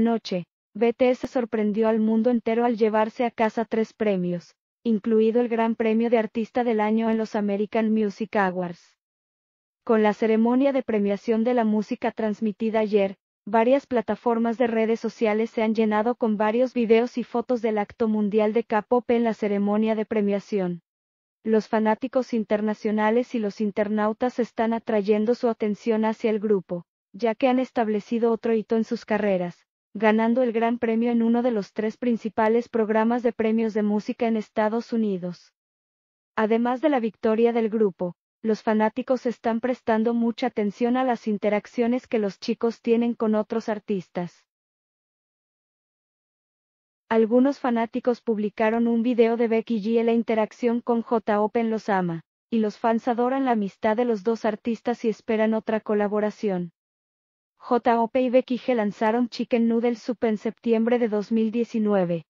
Anoche, BTS sorprendió al mundo entero al llevarse a casa tres premios, incluido el Gran Premio de Artista del Año en los American Music Awards. Con la ceremonia de premiación de la música transmitida ayer, varias plataformas de redes sociales se han llenado con varios videos y fotos del acto mundial de K-pop en la ceremonia de premiación. Los fanáticos internacionales y los internautas están atrayendo su atención hacia el grupo, ya que han establecido otro hito en sus carreras, ganando el gran premio en uno de los tres principales programas de premios de música en Estados Unidos. Además de la victoria del grupo, los fanáticos están prestando mucha atención a las interacciones que los chicos tienen con otros artistas. Algunos fanáticos publicaron un video de Becky G en la interacción con J. Open los ama, y los fans adoran la amistad de los dos artistas y esperan otra colaboración. J.O.P. y Becky lanzaron Chicken Noodle Soup en septiembre de 2019.